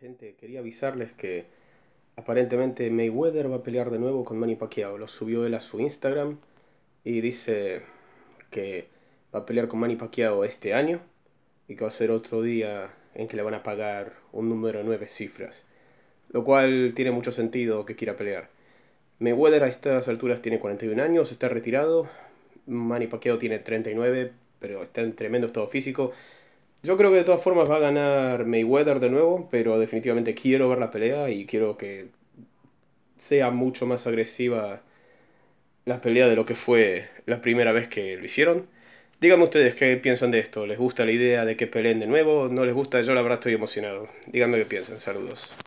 gente, quería avisarles que aparentemente Mayweather va a pelear de nuevo con Manny Pacquiao. Lo subió él a su Instagram y dice que va a pelear con Manny Pacquiao este año y que va a ser otro día en que le van a pagar un número de nueve cifras. Lo cual tiene mucho sentido que quiera pelear. Mayweather a estas alturas tiene 41 años, está retirado. Manny Pacquiao tiene 39, pero está en tremendo estado físico. Yo creo que de todas formas va a ganar Mayweather de nuevo, pero definitivamente quiero ver la pelea y quiero que sea mucho más agresiva la pelea de lo que fue la primera vez que lo hicieron. Díganme ustedes qué piensan de esto. ¿Les gusta la idea de que peleen de nuevo? ¿No les gusta? Yo la verdad estoy emocionado. Díganme qué piensan. Saludos.